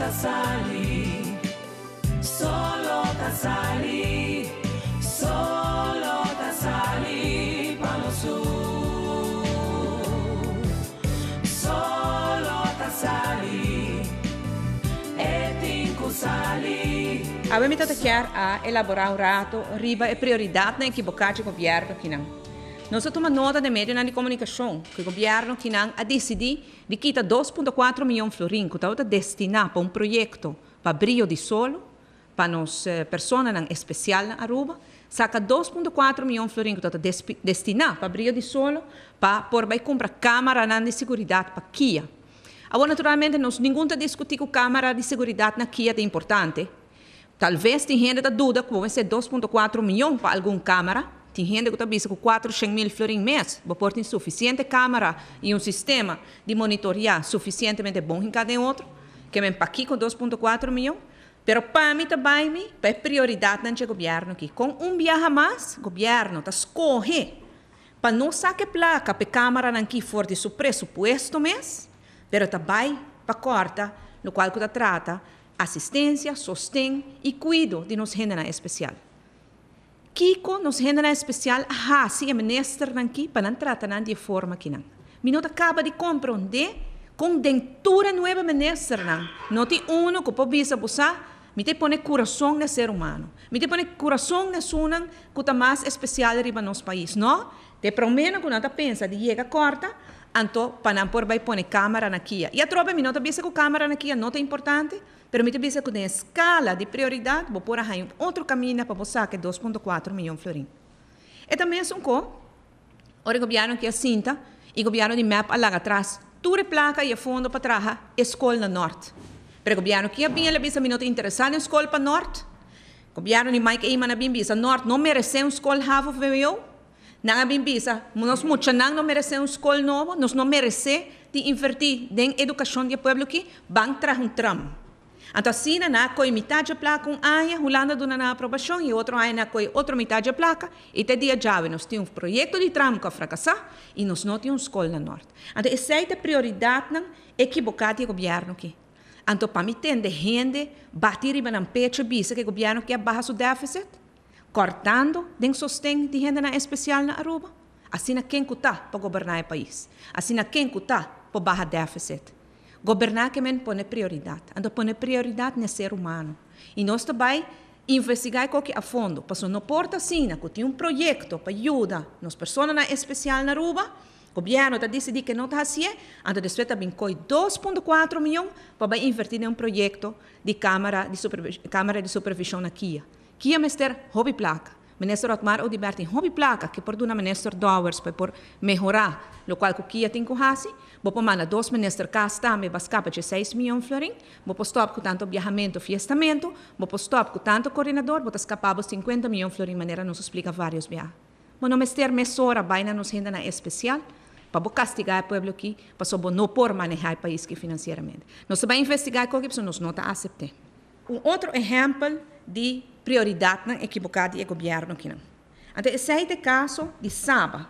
Tassali, solo Tassali, solo Tassali, palo su. Solo Tassali e Tincusali. Avem uitat chiar a elaborare un rato, riba e prioritate în echibocaci cu viar pe Nós tomamos nota de meio na comunicação que o governo tinha a decidir de quitar 2,4 milhões de florim que para um projeto para brilho de solo, para as eh, pessoas especial na Aruba, saca 2,4 milhões de florim que está destinado para brilho de solo, para por vai comprar câmara de segurança para Kia. Agora, naturalmente, nós ninguém está discutindo câmara de segurança na Kia é importante. Talvez tenha da dúvida que vai ser 2,4 milhões para alguma câmara, tem gente que está com 400 mil flores em mês, vai pôr suficiente câmera e um sistema de monitoria suficientemente bom em cada outro, que vem para aqui com 2,4 milhões. Pero para mim também a é prioridade do governo aqui. Com um viaja mais, o governo está escolhendo para não saque placa para a Câmara aqui fora de seu presupuesto mês, pero também para corta, no qual que trata assistência, sustento e cuido de nos gênero especial. Kiko nos na especial, ha, se é menester nanki, para não tratar não de forma que não. Minuto acaba de compreender com dentura nova menester não. Não te uno que pode bisa busar, me te pone coração no ser humano. Me te pone coração na sunan, que está mais especial riba nos país, não? Te promena que nata pensa de chega corta, anto para não por vai pôr câmera naquia. E a tropa, minuto bisa com câmera naquia, não é importante? Pero me dice que en escala de prioridad, vou por ahí otro camino para você que 2.4 milhões de florins. E também é um co, o governo que é cinta, e o governo de MAP alaga atrás, ture placa e fundo para trás, escola norte. Pero o governo que é bem, ele bisa, não te em escola para norte. O governo de Mike Eiman, bem bisa, norte não merece um escola ravo, viu? Não bem bisa, nós muitos não merecemos uma escola novo, nós não merecemos de invertir em educação de povo que vão trazer um tramo. Então, na nako e metade placa, um ano, rolando do na aprovação, e outro ano, na coi outro metade da placa, e te dia já nós temos um projeto de tramo que fracassar, e nós não temos escola no norte. Então, essa é a prioridade não equivocada do governo aqui. Então, para mim, tem de gente bater e bater pecho, bisa que o governo quer barra seu déficit, cortando, o sustento de gente na especial na Aruba. Assim, quem está para governar o país? Assim, quem está para barra déficit? Governankemen pone prioridade Ando pone prioridade, no ser humano. E nós também investigar qualquer a fundo. Passou não porta assim, que tem um projeto para ajuda nas pessoas na especial na rua. O governo está decidindo que não está assim, ando desfez também 2,4 milhões para invertir em um projeto de câmara de, câmara de supervisão na Kia. Kia mestre, hobby placa minister Otmar Odiberti placa que por porduna minister Dowers pa por melhorar, lo qual ku kia tin ku hasi bo po mana dos minister casta me bascapa de 6 milhões florin bo po stop ku tanto viajamento fiestamento bo po stop ku tanto coordenador bo tascapabo 50 milhões florin maneira nos explica vários via mo no mester mesora baina nos renda na especial para castigar o povo aqui, para não por manejar o país que financeiramente. Nós vamos investigar a corrupção, nós não aceitamos. Um outro exemplo de prioriteiten equivocada e governo que não. é o caso de Saba.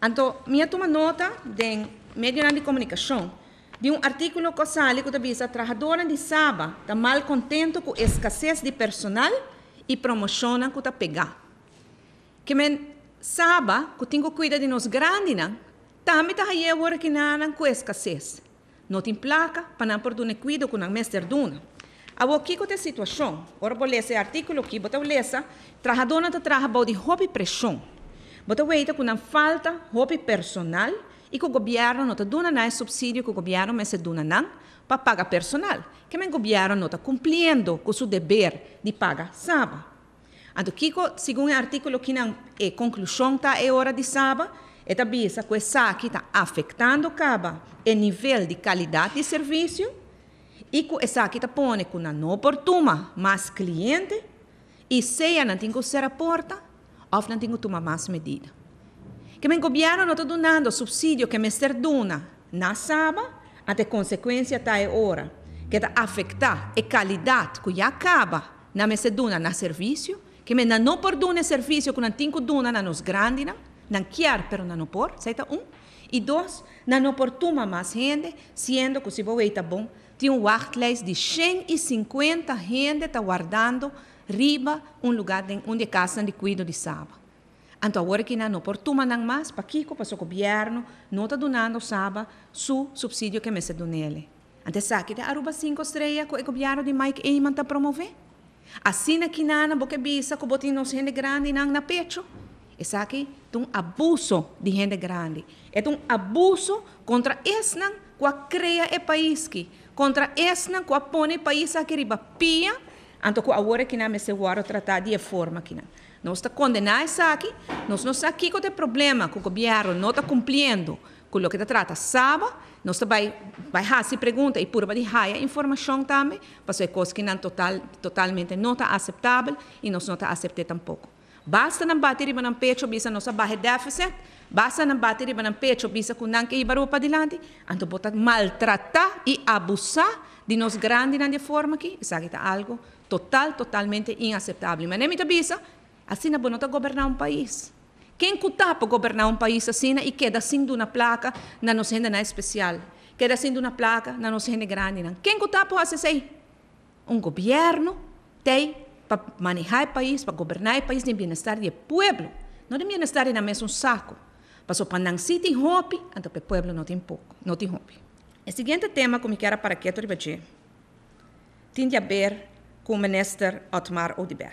Anto minha toma nota de meio de comunicação de um artigo causal que diz a trabalhadora de Saba está mal contente com a escassez de personal e promociona que está pegar. Que men Saba, que tem que cuidar de nós grandes, também está aí hora que não com escassez. Não tem placa para não poder cuidar com a mestre Duna. Abo kiko te situação, ora vou ler esse artigo aqui, bota lesa, trajadona te de roupa e pressão. Bota weita com falta roupa personal e que o governo não está dando nada subsídio que o governo mas está dona não para pagar personal. Que o governo não está cumprindo com o seu dever de pagar sábado. Ando kiko, segundo o artigo que na é, conclusão tá é hora de sábado, é da bisa que está afetando caba o nível de qualidade de serviço e и сакита понеку на não портума мас mais и e на não сера que ser a porta, ou não медида. Que me governo não está dando subsídio que me dona na Saba, até consequência está agora, hora que está afetar a qualidade que já acaba na me dona na serviço, que me não perdona serviço que não tinha dona na nos grandina, não quer, pero não por, aceita um. E dois, não oportuna mais gente, sendo que se vou está bom, tem um Artles de 150 gente tá guardando riba um lugar onde casa de cuido de Saba. Então, agora que não oportuna não mais, para Kiko, para o governo, não está donando Saba su subsídio que me se donele. Antes sabe que a Aruba 5 estrelas que o governo de Mike Eiman está promovendo. Assim aqui nana, porque bisa, que botem nos gente grande não na pecho. Isso aqui é um abuso de gente grande. É um abuso contra esse que cria o país que contra esna que apone país a queriba pia, anto que agora que não me se guarda tratar de forma que não. Nós está condenar essa aqui, nós não está aqui com o problema que o governo não está cumprindo com o que trata sabe nós está vai vai se pergunta e purba de raia informação também, para ser coisa que não total totalmente não está aceitável e nós não está aceitando tampouco. Basta não bater e não pecho, bisa nossa baixo déficit, Basa a batir y pecho, bisa y nang barro para adelante? anto maltrata y abusar de nos grandes de forma ki, es algo total, totalmente inaceptable. no me visa? así no puedo gobernar un país. ¿Quién para gobernar un país así y queda sin una placa no nos renda especial, queda sin una placa no nos es grande. ¿Quién Quem para hacer Un Un gobierno, para manejar el país, para gobernar el país de bienestar pueblo, pueblo, no ni de bienestar en na mesa saco. Pasó Pandan City, Hopi, antes el pueblo no tiene poco, no tiene Hopi. El siguiente tema que me quiero para quieto repetir tiene a ver com o ministro Otmar Odiber.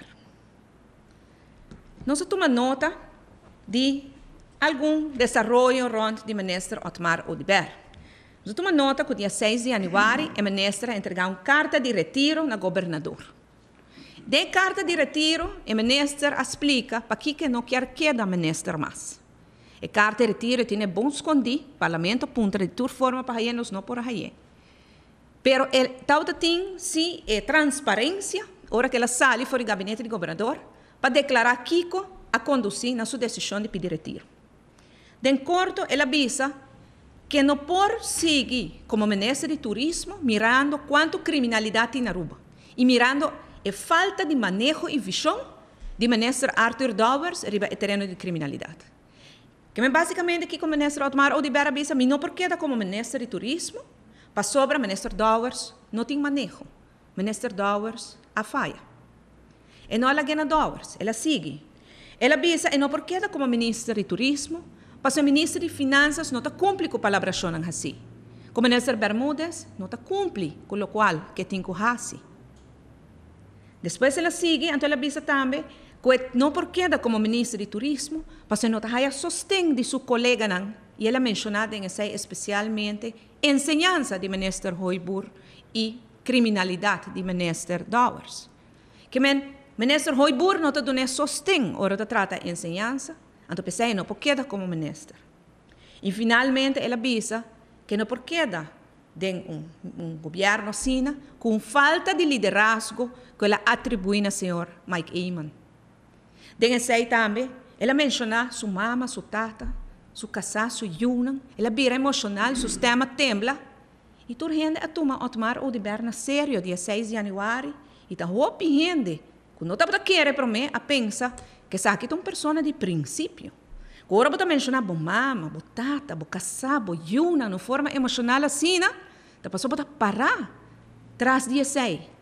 Nós toma nota de algum desenvolvimento rondo de ministro Otmar Odiber. Nós toma nota que dia 6 de janeiro, o ministro entregou uma carta de retiro na governador. De carta de retiro, o ministro explica para que, que não quer queda ministro mais. E carta de tiro tinha bom escondi, parlamento apunta de tur forma para aí nos não por aí. Pero el tauta tem sim é eh, transparência, ora que ela sai fora o gabinete do governador, para declarar Kiko a conduzir na sua decisão de pedir retiro. De corto, ela avisa que não por seguir como ministro de turismo, mirando quanto criminalidade tem na Aruba e mirando a é falta de manejo e visão de ministro Arthur Dowers sobre terreno de criminalidade. Que me basicamente aqui o ministro Otmar ou de Berabisa, mim não porque da tá como ministro de turismo, para sobra ministro Dowers, não tem manejo. Ministro Dowers, a falha. E não ela ganha Dowers, ela segue. Ela bisa, e não porque da tá como ministro de turismo, para o ministro de finanças, não está cumpre com a palavra Shonan assim. Como ministro Bermúdez, não está cumpre com o qual que tem com Hassi. Depois ela segue, então ela bisa também não queda como ministro de turismo, mas ela sostém de seu colega, e ela mencionada em esse especialmente, ensinança de ministro Hoibur e criminalidade de ministro Dowers. Que men, ministro Hoibur não está dando sostém, ora trata ensinança, então pensei, não queda como ministro. E finalmente ela avisa que não queda de um, um, governo assim, com falta de liderazgo que ela atribui ao senhor Mike Eamon. Dengan sei também, ela menciona sua mama, sua tata, sua casa, sua yuna. Ela vira emocional, seu sistema tembla. E tu gente a tomar a tomar o de berna sério dia 6 de janeiro. E tá roupa gente, quando não tá querer para mim, a pensa que essa aqui é uma pessoa de princípio. Agora vou mencionar tua mama, bo tata, bo casa, bo yuna, no forma emocional assim, né? Tá passou para parar. dia 16.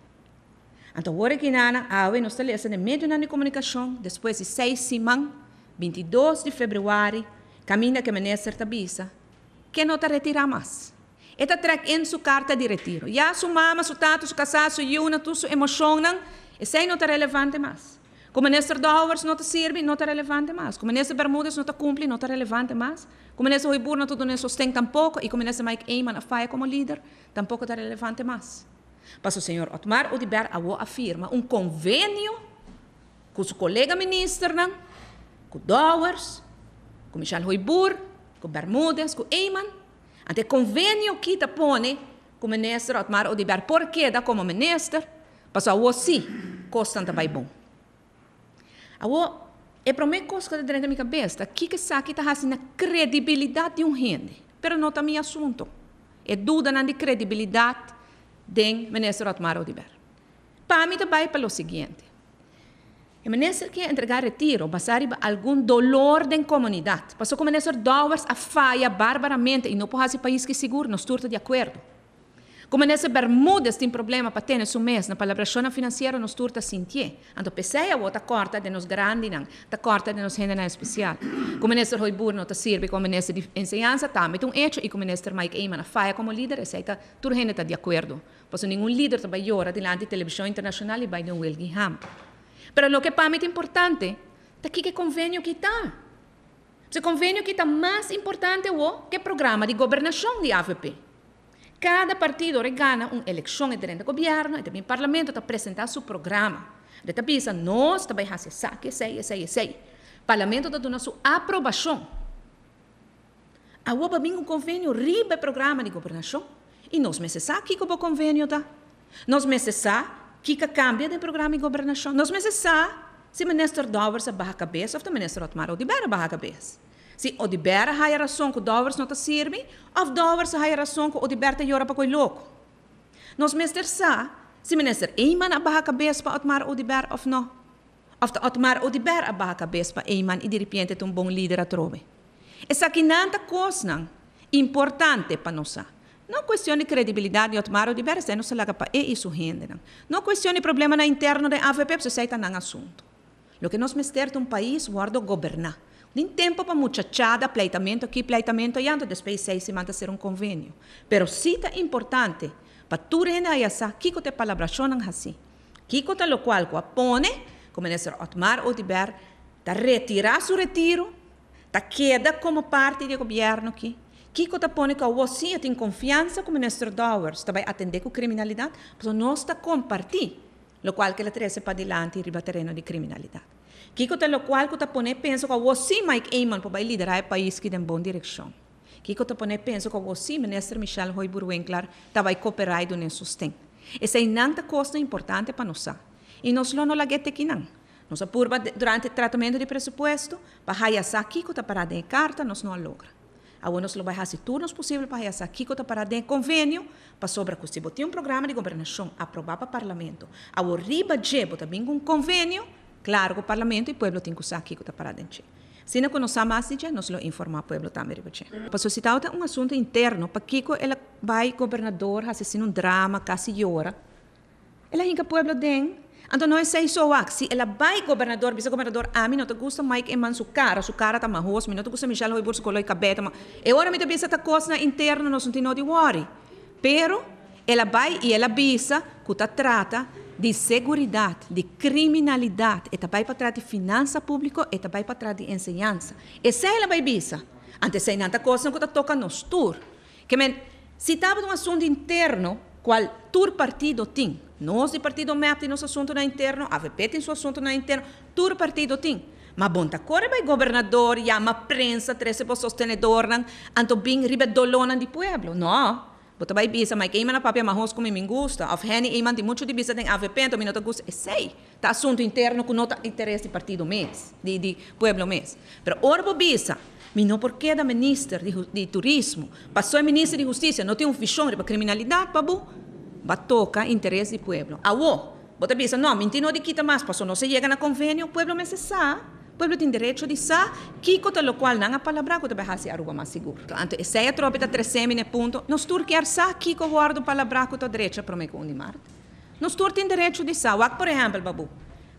Então, agora que nana, a UE nós está no meio de comunicação, depois de seis semanas, 22 de fevereiro, caminha que amanhece certa bisa, que não está retirar mais. Esta track em sua carta de retiro. Já sua mama, sua tata, sua casada, sua yuna, sua emoção, isso aí não está relevante mais. Como nesse Dowers não está serve, não está relevante mais. Como nesse Bermudas não está cumpre, não está relevante mais. Como nesse Rui Burno, tudo não sustenta tampouco. E como nesse Mike Eamon, a faia como líder, tampouco está relevante mais. Mas o senhor Otmar Odiber Awo afirma um convênio com o colega ministro, com Dowers, com Michel Hoibur, com Bermudes, com Eyman. Até convênio que te põe com o ministro Otmar Odiber. Por que dá como ministro? Mas o sim, constante vai bom. Awo é para mim o de dentro da minha cabeça. Que que sabe que está assim a credibilidade de um rende? Pero não tá meu assunto. É dúvida na de credibilidade den ministro Otmar Odiber. Para mim também o seguinte. O ministro quer entregar retiro, passar para algum dolor da comunidade. Passou com o ministro Dowers a falha barbaramente e não pode fazer país que seguro, nós estamos de acordo. Como nessa Bermudas tem problema para ter nesse mês, na palabração financeira nos turta sentir. Ando pensei a outra corta de nos grande não, da corta de nos renda especial. Como nessa roi burno ta come como nessa de ensinança também um hecho e como nessa Mike Eiman a faia come leader, e seita tur renda tá de acordo. Pois nenhum líder trabalhora diante televisão internacional e vai não um wilgi ham. Pero lo che para mim importante, tá aqui que convênio que tá. Se convênio que tá mais importante o que programma di governazione di AVP. Cada partido regana uma eleição dentro do governo e também o parlamento para apresentar seu programa. Desta vez, nós também fazemos isso, isso, isso, isso. O parlamento está dando sua aprovação. Agora, vem um convênio riba programa de governação e nós a que o convênio está. Nós a que cambia de programa de governação. Nós a se o ministro Dowers abaixa a cabeça ou o ministro Otmar Odibera abaixa a cabeça se o razão que Si odibera hayara sonko dólares nota sirmi, of razão que o odiberta yora pa koi louco. Nos mestres sa, si minister eenman a baha cabeça para otmar odiber ou não. o de otmar odiber a baha cabeça para eiman e de repente um bom líder a trove. Essa que nanta cosnan importante pa nossa. Não questione credibilidade, Otmar Odiber, se não se laga para e isso rende. Não, não questione problema na interno da AVP, se aceita não assunto. Lo que nós mestre um país, guardo governar. Tem tempo para muchachada, pleitamento aqui, pleitamento allá, ando depois seis se manda ser um convênio. Pero cita importante, para tu rena aí essa, kiko te palabrachonan assim. Kiko te lo cual, apone, como nesse Otmar Odiber, ta retirar seu retiro, ta queda como parte do governo aqui. Kiko ta pone que você tem confiança com o ministro Dowers, também atender com criminalidade, mas não está compartir, lo qual que le trece para adelante e riba terreno de criminalidade. Kiko te lo qual que te pone penso que você Mike Eamon para vai liderar o país que em boa direção. Kiko te pone penso que o ministro Michel Roy Burwenklar tá vai cooperar do nem sustém. Essa é nanta coisa importante para nós. E nós não lagete que não. Nós apurba durante o tratamento de presupuesto, para haiassar Kiko te parar em carta, nos não logra. Agora nós vamos fazer turnos possível para essa aqui que te parar de convênio para sobre que se botar um programa de governação aprovado para o parlamento. Agora riba de botar um convênio Claro o parlamento e o povo têm que usar aqui que está parado em Se não conhecer mais, já se lo informa o povo também. Para é um assunto interno, para Kiko, ela vai governador, assassina um drama, quase llora. Ela o povo tem. Então não é sei só se ela vai governador, vice-governador, a mim não te gusta mais que man sua cara, sua cara está mais rosa, não te gusta Michel Roibur, seu coloi cabeta, mas E agora me te pensa esta coisa interna, não tem nada de worry. Pero ela vai e ela avisa que está trata de segurança, de criminalidade, e também para trás de finança pública, e também para trás de ensinança. Essa é a babiça. Antes é nada coisa que toca nos tur. Que men, se estava um assunto interno, qual tur partido tem. Nós de partido MEP tem nosso assunto na interno, a VP tem seu assunto na interno, tur partido tem. Mas bom, tá corre o governador, chama prensa, trece por sostenedor, anto bem riba dolonan de pueblo, não? Potobai bisa, mas queima na papia marrons como me gusta. Of Henny e de muito de bisa tem AVP, então me nota é eh, Sei, tá assunto interno que nota interesse de partido mês, de, de pueblo mês. Pero orbo bisa, me não porquê é da ministra de, de turismo, passou a ministra de justiça, não tem um fichão para criminalidade, babu. Batoca interesse de pueblo. Aô, bota bisa, não, mentira, não de quita mais, passou, não se chega na convênio, o pueblo é cessar. pueblo tem direito de sa kiko te lo qual nanga palabra ko te bahasi aruga mas seguro. Anto e sei atropita tre semine punto. Nos turquer sa kiko guardo palabra ko te direito pro me mart. Nos tur tem direito de sa. Wak por exemplo babu.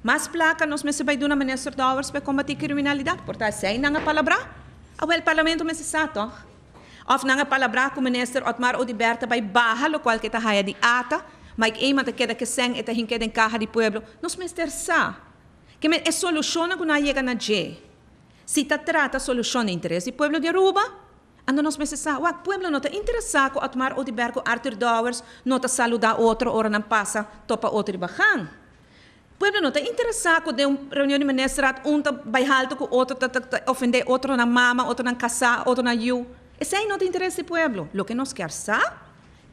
Mas placa nos mese bai duna minister dollars pe combatir criminalidade. Porta sei nanga palabra. a Awel parlamento mese sa toch. Of nanga palabra ko minister Otmar Odiberta bai baha lo qual que ta haya di ata. Mas iemand que queda que sen eta hinkeden kaha di pueblo. Nos mester sa es solución soluzione llega a G. Si te trata e interés del pueblo de Aruba, Ando nos meses sa, pueblo no te interesa a tomar mar odibergo Arthur Dowers no te saluda otro ora no pasa topa otro bajan. Pueblo no te interesa de un reunión de menestrat un te otro te, te, ofende otro na mama, otro na casa, otro na you. Ese ahí no te interesa pueblo. Lo que nos quersa,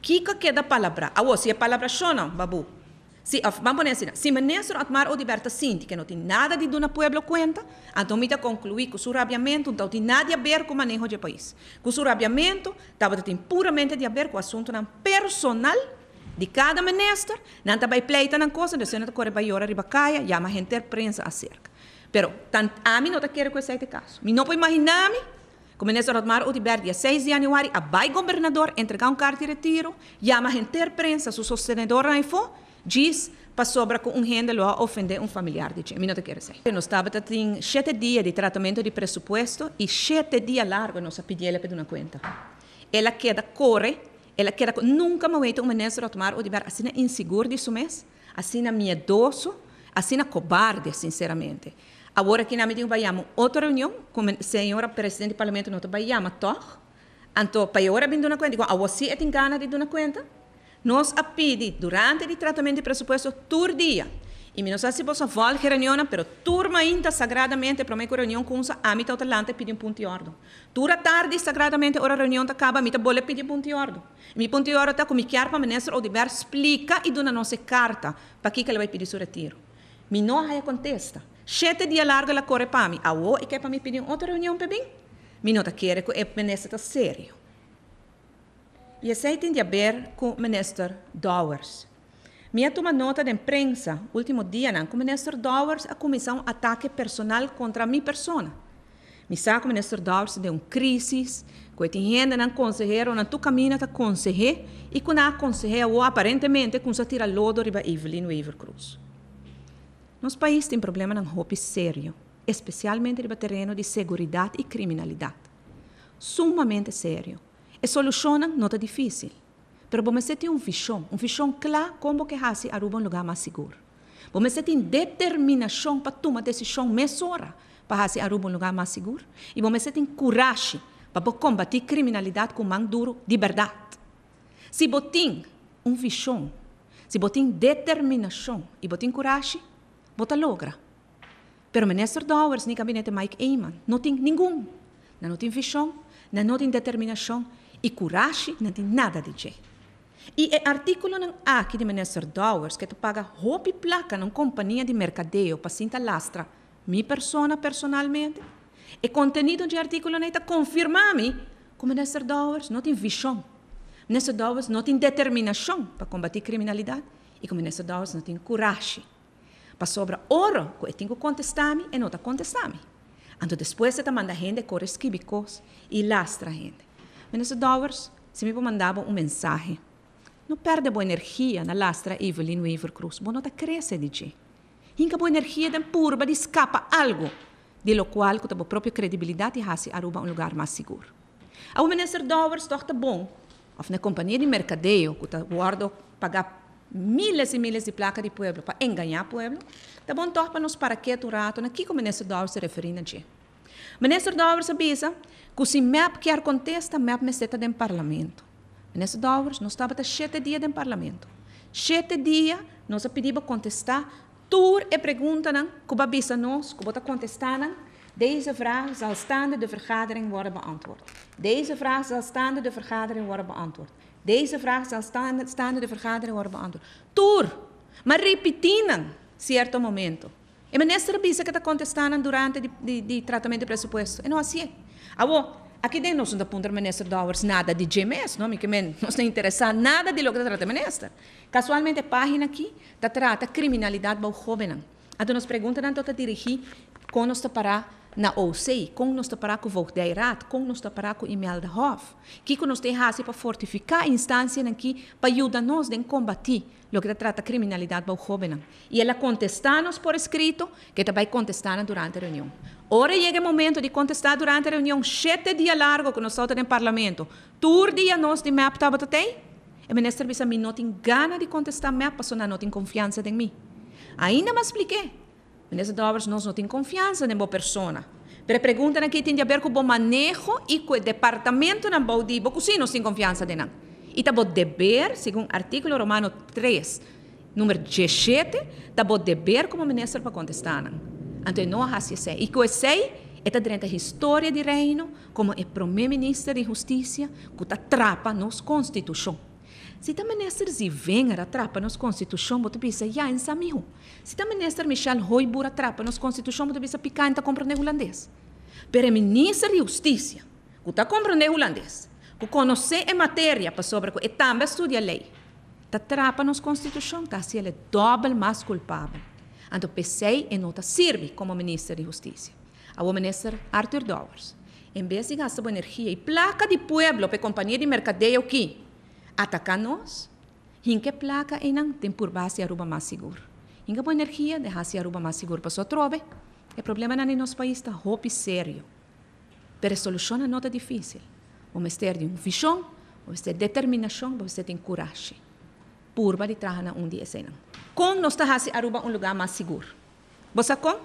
¿qué queda palabra. Ah, si la palabra shona, babu. Si, of, vam poner así, si menesur atmar o liberta sinti, que no tiene nada de duna pueblo cuenta, antomita concluí que su rabiamento não tem nada a ver com o manejo de país. Que su rabiamento estava tem puramente a ver com o assunto não personal de cada ministro, não estava pleita na coisa, de senador corre baiora ribacaia, llama gente prensa acerca. Pero, tant, a mim não está querendo com esse caso. Me não pode imaginar como ministro Otmar Utiber, dia 6 de janeiro, a vai governador entregar um carta de retiro, llama gente prensa, seu sostenedor não foi, diz sobra com um rendelo a ofender um familiar de Gemini, não quero dizer. Nós estávamos em sete dias de tratamento de pressuposto e sete dias largo nós pedimos para uma conta. Ela queda corre, ela queda nunca um uma a tomar ou de bar assim inseguro disso mês, assim miedoso, assim cobarde, sinceramente. Agora que nós vamos outra reunião com a senhora presidente do parlamento, nós vamos to, então para agora vem de uma conta, digo, a você tem ganas de uma conta? Nos appidi durante il tratamento di pressuposto turdia. E mi sa se posso vol che reunione, però turma inta sagradamente per me che riunione con sa amita ah, otalante pidi un punti ordo. Tura tardi sagradamente ora reunione ta caba amita bolle pidi un punti ordo. Mi punti ordo ta come chiarpa menestro o diver splica e dona nostra carta pa chi che le vai pidi su retiro. Mi no hai contesta. Sette di allarga la corre pami. A o e che pa mi pidi un altro reunione pe bin. Mi nota chiere che è menestro serio. e aceitem de haver com o ministro Dowers. Minha uma nota de imprensa, último dia, não, com o ministro Dowers, a comissão ataque personal contra a minha persona. Me com o ministro Dowers, de uma crise, que tem não conselheiro, não tu caminha, tá conselheiro, e com a ou aparentemente, com só tira lodo, riba Evelyn Weaver Cruz. Nos países tem problema não roupa sério, especialmente no terreno de segurança e criminalidade. Sumamente sério e solucionam, não é difícil. Pero você tem um visão, um visão claro como que fazer Aruba um lugar mais seguro. Você tem determinação para tomar decisão mesora para fazer Aruba um lugar mais seguro. E você tem coragem para combater criminalidade com mão duro de verdade. Se você tem um visão, se você tem determinação e você tem coragem, você logra. Pero ministro Dowers, nem gabinete Mike Eyman, não tem nenhum. Não tem visão, não tem determinação e coragem não tem nada de jeito. E é artículo não há aqui de Menester Dowers que tu paga roupa e placa numa companhia de mercadeio para sinta lastra, mi persona personalmente. E contenido de artículo não está confirmar-me que Menester Dowers não tem visão. Menester Dowers não tem determinação para combater a criminalidade e que Minister Dowers não tem coragem. Para sobrar ouro, que eu tenho que contestar-me e não está contestar-me. Então, depois você tá manda a gente correr esquibicos e lastra a gente menos dólares, se me mandava uma mensagem. Não perde boa energia na lastra Evelyn Weaver Cruz. nota cresce de ti. Inca boa energia da purba, de escapa algo, de lo qual com a própria credibilidade raci aruba um lugar mais seguro. A menecer Dowers torta bom. Of na companhia de mercadeio, que guardo pagar milhas e milhas de placas de pueblo para enganar pueblo, tá bom torpa nos para que rato, na que como nesse se referindo a ti. Ministro Dowers avisa que se MEP quer contesta, MEP me seta no parlamento. Ministro Dowers, nós nou estávamos sete dias no parlamento. Sete dias, nós nou, pedimos contestar. Tur e pergunta que avisa nou. nós, que contestar. Deze vraag zal staande de vergadering worden beantwoord. Deze vraag zal staande de vergadering worden beantwoord. Deze vraag zal staande, de vergadering worden beantwoord. Tur, mas repetinen, certo momento. E mas nessa que está contestando durante de, tratamento de pressuposto. E não assim. Ah, aqui dentro nós não apontamos ministro Dowers nada de GMS, não, que nós não interessa nada de lo que está tratando ministro. Casualmente, a página aqui está trata criminalidade para o jovem. Então, nos perguntamos, então, está dirigir quando está parar na OCI, com nos taparaco Vogdeirat, com nos taparaco Imelderhof, que com nos tem para fortificar a instância aqui para ajudar nós a combater o que trata a criminalidade para o jovem. E ela contesta-nos por escrito, que também contestaram durante a reunião. Ora chega o momento de contestar durante a reunião, sete dias largo que nós estamos no parlamento. Tur dia nós de map tem? O ministro disse a mim, não tem gana de contestar mapa, só não tem confiança em mim. Ainda me expliquei. Beleza de então, obras, nós não temos confiança na boa pessoa. Para pergunta aqui tem a ver com o bom manejo e com o departamento na boa de boa cozinha, sem confiança de não. E tá bom dever, segundo artigo romano 3, número 17, tá bom dever como ministro para contestar. Então, não há se E que eu sei, está durante a história do reino, como é primeiro-ministro de justiça, que trapa nos constituição. Se Sitä minister si a trapa nos constituição, bote pisa já em Se também minister Michel bura trapa nos constituição, bote pisa picar em ne compreender holandês. Pero de justiça, que ta ne holandês, que conhece a matéria para sobre que e também estudia a lei. Ta trapa nos constituição, tá se ele doble mais culpável. Anto pensei e nota serve como ministro de justiça. Ao ministro Arthur Dowers. Em vez de gastar energia e placa de pueblo para companhia de mercadeio aqui, Atacanos, nos hinque placa e não tem por base Aruba mais seguro. Hinque boa energia, deixa-se Aruba mais seguro para sua trove. O é problema não é nosso país, está roupa sério. Pero solução não é difícil. O mestre de um fichão, o ter determinação, vamos ter de Por Purba de traja um dia senão. Com nós deixa-se Aruba um lugar mais seguro. Você com?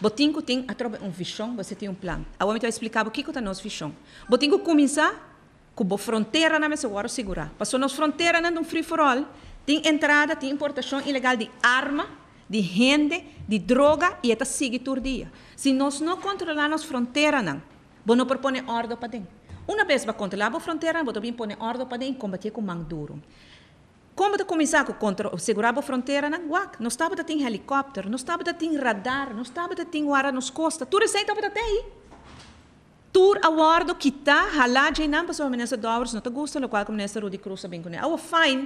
Botingo tem a um fichão, você tem um plano. Agora eu vou explicar o que é o nosso fichão. Botingo começar Cuba fronteira na né, mesa agora segurar. Passou nas fronteiras nando né, um free for all. Tem entrada, tem importação ilegal de arma, de gente, de droga e está sigue todo dia. Se nós não controlarmos fronteira né, não, vamos propor ordem para dentro. Uma vez para controlar a fronteira, vamos também pôr ordem para dentro e combater com mão duro. Como de começar com contra, segurar a fronteira na Guac? Nós estávamos ter helicóptero, nós estávamos ter radar, nós estávamos ter guarda nos costas, tudo isso aí estava até aí. تور أواردو كتا هلا جينان بس هو من ناس دورس نتا جوستو لو كالكم ناس رودي كروسا بينكوني أو فاين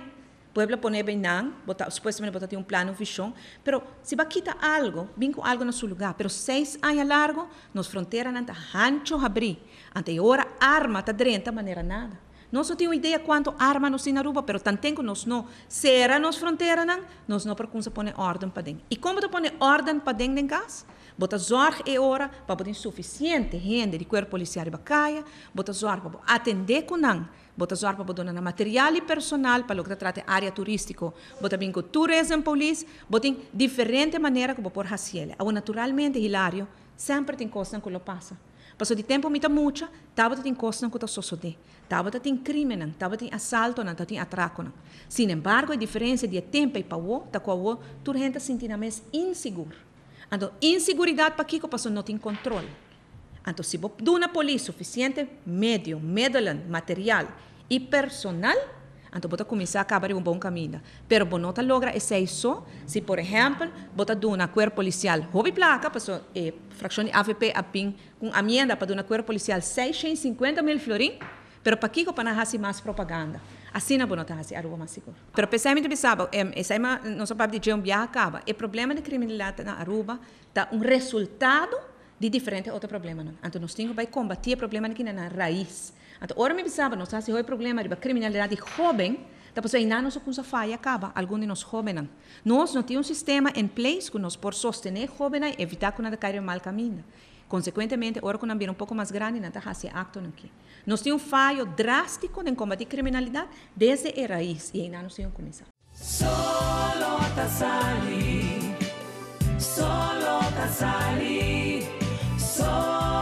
Puebla pone Benan, bota, supuestamente bota tiene un plano, un fichón, pero si va quita algo, vinco algo en su lugar, pero seis años largo, nos fronteran ante ancho abrir, ante ahora arma, está drenta manera nada. Não só tenho ideia quanto arma nos tem na Aruba, mas tanto nós não será nos fronteira, não, nós não procuramos pôr ordem para dentro. E como tu põe ordem para dentro em casa? Bota zorg e ora, para poder suficiente gente de corpo policial bacaia, bota zorg para atender com não. Bota zorg para donar material e personal para lograr tratar área turística. Bota bem com turismo polícia, bota em diferente maneira como por raciela. Ou naturalmente, Hilário, sempre tem coisa que lo passa. Passou de tempo mita mucha, tava tem costa com o sosso de. Tava tem crime, tava tem assalto, tava tem atraco. Sin embargo, a diferença de tempo e pau, tá qual, tu renta sentir na inseguro. Então, inseguridade para Kiko passou não tem controle. Então, se você dá uma polícia suficiente, médio medalhan, material e personal, então você começa a acabar um bom caminho. Mas você não logra isso se, por exemplo, você dá uma policial hobby placa, passou eh, fração de AVP a PIN, com amenda para dar uma corpo policial 650 mil florins, mas para Kiko para não fazer mais propaganda. Assim vou bonota hasi aruba seguro. Pero pesar de bisaba, essa é uma não só para dizer um viagem acaba. O problema de criminalidade na Aruba está um resultado de diferente outro problema. Então nós temos que combater o problema aqui na raiz. Então agora me bisaba nós hasi o problema de criminalidade jovem Tapos ay na nos kung sa acaba, alguns de nós jovens. Nós não temos um sistema em place que nos por jovens e evitar que una de caer mal caminho. Consecuentemente, ahora con un ambiente un poco más grande, Nataja hace acto aquí. Nos tiene un fallo drástico en combatir criminalidad desde la raíz y ahí nada nos tiene comenzar. Solo solo solo